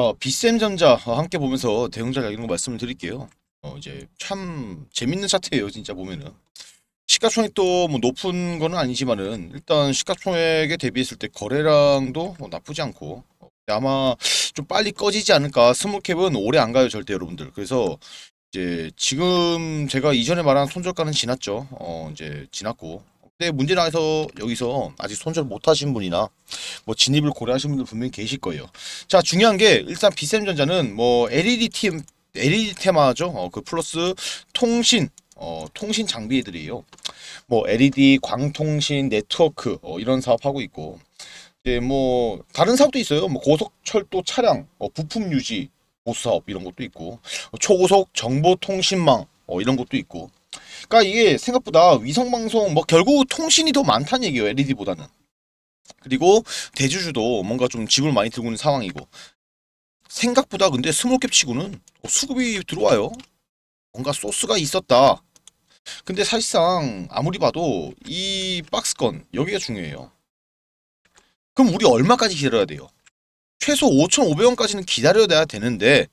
어, 빗쌤전자 함께 보면서 대응전략 이런 거 말씀을 드릴게요. 어, 이제 참 재밌는 차트예요. 진짜 보면은. 시가총액도 뭐 높은 거는 아니지만은 일단 시가총액에 대비했을 때 거래량도 뭐 나쁘지 않고 어, 아마 좀 빨리 꺼지지 않을까 스몰캡은 오래 안 가요 절대 여러분들 그래서 이제 지금 제가 이전에 말한 손절가는 지났죠 어 이제 지났고 근데 문제는 해서 여기서 아직 손절 못하신 분이나 뭐 진입을 고려하신 분들 분명히 계실 거예요. 자 중요한 게 일단 비셈전자는 뭐 LED 팀 LED 테마죠. 어, 그 플러스 통신 어, 통신 장비들이에요. 뭐 LED 광통신 네트워크 어, 이런 사업 하고 있고 이제 뭐 다른 사업도 있어요. 뭐 고속철도 차량 어, 부품 유지 보수사업 이런 것도 있고 초고속 정보통신망 어, 이런 것도 있고 그러니까 이게 생각보다 위성 방송 뭐 결국 통신이 더 많다는 얘기예요 LED보다는. 그리고 대주주도 뭔가 좀 집을 많이 들고 있는 상황이고 생각보다 근데 스몰캡 치고는 어, 수급이 들어와요. 뭔가 소스가 있었다. 근데 사실상 아무리 봐도 이 박스건 여기가 중요해요. 그럼 우리 얼마까지 기다려야 돼요? 최소 5,500원까지는 기다려야 되는데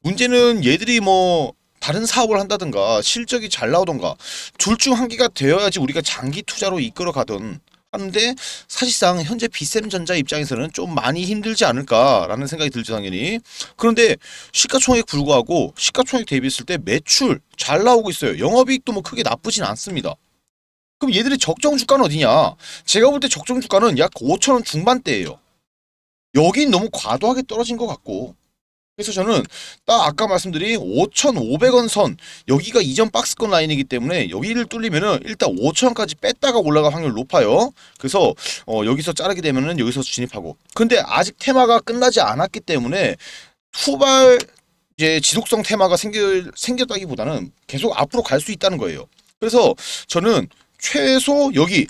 문제는 얘들이 뭐 다른 사업을 한다든가 실적이 잘 나오던가 둘 중 한 개가 되어야지 우리가 장기 투자로 이끌어 가던 하는데 사실상 현재 비쌤전자 입장에서는 좀 많이 힘들지 않을까라는 생각이 들죠 당연히 그런데 시가총액 불구하고 시가총액 대비했을 때 매출 잘 나오고 있어요 영업이익도 뭐 크게 나쁘진 않습니다 그럼 얘들이 적정 주가는 어디냐 제가 볼 때 적정 주가는 약 5천원 중반대예요 여긴 너무 과도하게 떨어진 것 같고 그래서 저는 딱 아까 말씀드린 5,500원 선 여기가 이전 박스권 라인이기 때문에 여기를 뚫리면은 일단 5,000원까지 뺐다가 올라갈 확률 높아요. 그래서 어 여기서 자르게 되면은 여기서 진입하고 근데 아직 테마가 끝나지 않았기 때문에 후발 이제 지속성 테마가 생겨, 생겼다기보다는 계속 앞으로 갈 수 있다는 거예요. 그래서 저는 최소 여기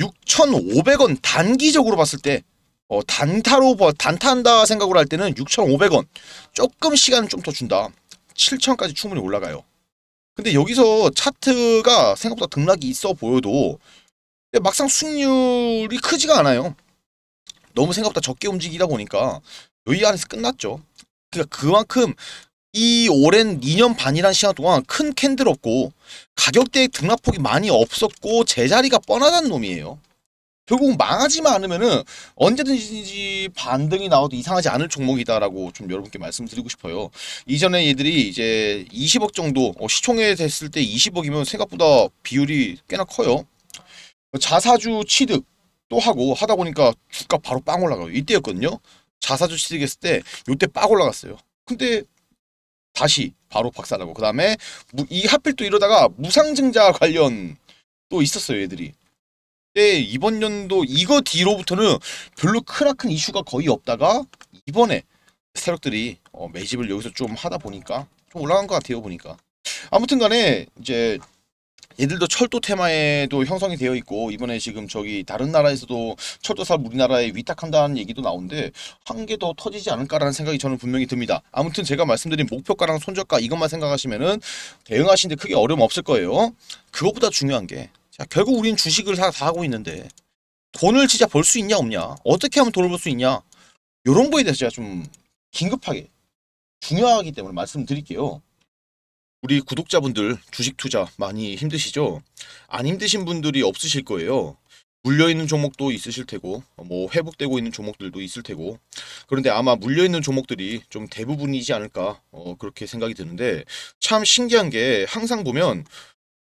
6,500원 단기적으로 봤을 때 어, 단타로 단타한다 생각을 할 때는 6,500원 조금 시간을 좀 더 준다 7,000까지 충분히 올라가요 근데 여기서 차트가 생각보다 등락이 있어 보여도 막상 수익률이 크지가 않아요 너무 생각보다 적게 움직이다 보니까 여기 안에서 끝났죠 그러니까 그만큼 이 오랜 2년 반이란 시간 동안 큰 캔들 없고 가격대에 등락폭이 많이 없었고 제자리가 뻔하다는 놈이에요 결국 망하지만 않으면은 언제든지 반등이 나와도 이상하지 않을 종목이다라고 좀 여러분께 말씀드리고 싶어요. 이전에 얘들이 이제 20억 정도 어, 시총에 됐을 때 20억이면 생각보다 비율이 꽤나 커요. 자사주 취득 또 하고 하다 보니까 주가 바로 빵 올라가요. 이때였거든요. 자사주 취득했을 때 이때 빵 올라갔어요. 근데 다시 바로 박살나고 그 다음에 이 하필 또 이러다가 무상증자 관련 또 있었어요 얘들이 그때 이번 연도 이거 뒤로부터는 별로 크나큰 이슈가 거의 없다가 이번에 세력들이 어, 매집을 여기서 좀 하다 보니까 좀 올라간 것 같아요 보니까 아무튼 간에 이제 얘들도 철도 테마에도 형성이 되어 있고 이번에 지금 저기 다른 나라에서도 철도사 우리나라에 위탁한다는 얘기도 나오는데 한 개 더 터지지 않을까라는 생각이 저는 분명히 듭니다. 아무튼 제가 말씀드린 목표가랑 손절가 이것만 생각하시면은 대응하시는데 크게 어려움 없을 거예요. 그것보다 중요한 게 자, 결국 우리는 주식을 다, 다 하고 있는데 돈을 진짜 벌 수 있냐 없냐 어떻게 하면 돈을 벌 수 있냐 이런 거에 대해서 제가 좀 긴급하게 중요하기 때문에 말씀드릴게요. 우리 구독자분들 주식 투자 많이 힘드시죠? 안 힘드신 분들이 없으실 거예요. 물려있는 종목도 있으실 테고 뭐 회복되고 있는 종목들도 있을 테고 그런데 아마 물려있는 종목들이 좀 대부분이지 않을까 어, 그렇게 생각이 드는데 참 신기한 게 항상 보면